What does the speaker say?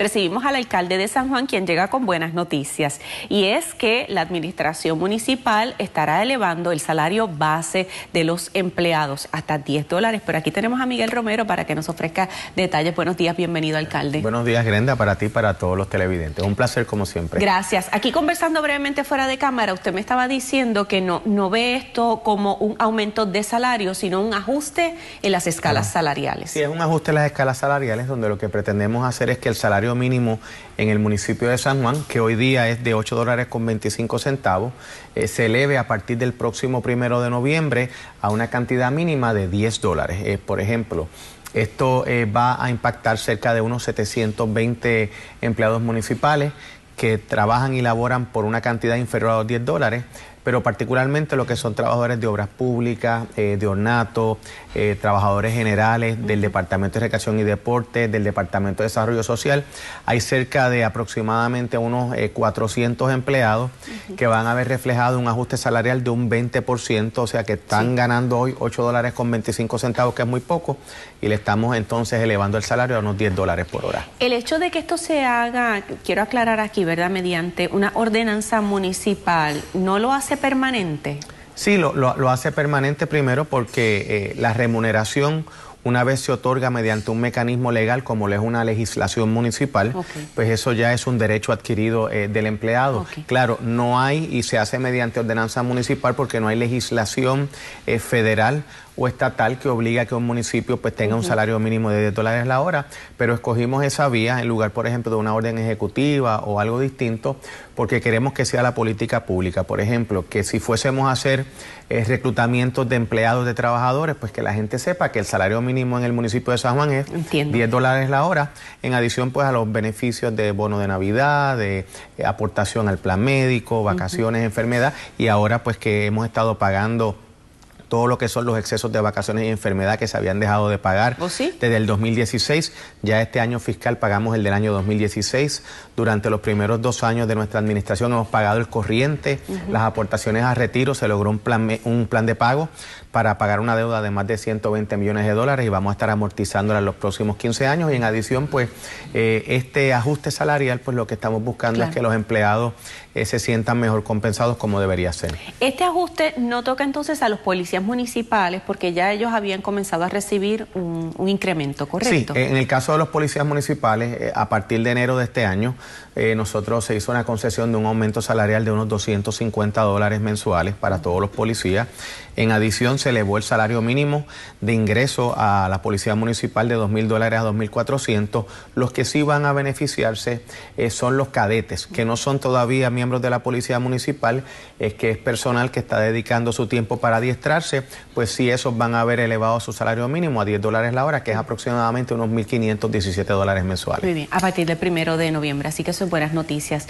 recibimos al alcalde de San Juan, quien llega con buenas noticias, y es que la administración municipal estará elevando el salario base de los empleados hasta 10 dólares. Pero aquí tenemos a Miguel Romero para que nos ofrezca detalles. Buenos días, bienvenido, alcalde. Buenos días, Grenda, para ti y para todos los televidentes. Un placer, como siempre. Gracias. Aquí conversando brevemente fuera de cámara, usted me estaba diciendo que no, no ve esto como un aumento de salario, sino un ajuste en las escalas ah. salariales. Sí, es un ajuste en las escalas salariales, donde lo que pretendemos hacer es que el salario mínimo en el municipio de San Juan, que hoy día es de 8 dólares con 25 centavos, eh, se eleve a partir del próximo primero de noviembre a una cantidad mínima de 10 dólares. Eh, por ejemplo, esto eh, va a impactar cerca de unos 720 empleados municipales que trabajan y laboran por una cantidad inferior a los 10 dólares, pero particularmente lo que son trabajadores de obras públicas, eh, de ornato, eh, trabajadores generales del Departamento de educación y Deporte, del Departamento de Desarrollo Social. Hay cerca de aproximadamente unos 400 eh, empleados que van a haber reflejado un ajuste salarial de un 20%, o sea que están ganando hoy 8 dólares con 25 centavos, que es muy poco, y le estamos entonces elevando el salario a unos 10 dólares por hora. El hecho de que esto se haga, quiero aclarar aquí, ¿verdad? Mediante una ordenanza municipal, no lo hace permanente? Sí, lo, hace permanente primero porque eh, la remuneración una vez se otorga mediante un mecanismo legal como lo es una legislación municipal, pues eso ya es un derecho adquirido eh, del empleado. Claro, no hay y se hace mediante ordenanza municipal porque no hay legislación eh, federal o estatal que obliga a que un municipio pues tenga un salario mínimo de 10 dólares la hora, pero escogimos esa vía en lugar, por ejemplo, de una orden ejecutiva o algo distinto, porque queremos que sea la política pública. Por ejemplo, que si fuésemos a hacer eh, reclutamientos de empleados, de trabajadores, pues que la gente sepa que el salario mínimo mínimo en el municipio de San Juan es 10 dólares la hora, en adición pues a los beneficios de bono de Navidad, de eh, aportación al plan médico, vacaciones, enfermedad, y ahora pues que hemos estado pagando todo lo que son los excesos de vacaciones y enfermedad que se habían dejado de pagar ¿Oh, desde el 2016. Ya este año fiscal pagamos el del año 2016. Durante los primeros dos años de nuestra administración hemos pagado el corriente, las aportaciones a retiro, se logró un plan, un plan de pago para pagar una deuda de más de 120 millones de dólares y vamos a estar amortizándola en los próximos 15 años. Y en adición, pues, eh, este ajuste salarial, pues lo que estamos buscando es que los empleados eh, se sientan mejor compensados como debería ser. Este ajuste no toca entonces a los policías municipales porque ya ellos habían comenzado a recibir un, incremento, ¿correcto? en el caso de los policías municipales, eh, a partir de enero de este año, eh, nosotros se hizo una concesión de un aumento salarial de unos 250 dólares mensuales para todos los policías. En adición, se elevó el salario mínimo de ingreso a la policía municipal de 2.000 dólares a 2.400. Los que sí van a beneficiarse eh, son los cadetes, que no son todavía miembros de la policía municipal, es que es personal que está dedicando su tiempo para adiestrarse pues sí, esos van a haber elevado su salario mínimo a 10 dólares la hora, que es aproximadamente unos 1.517 dólares mensuales. Muy bien, a partir del primero de noviembre, así que son buenas noticias.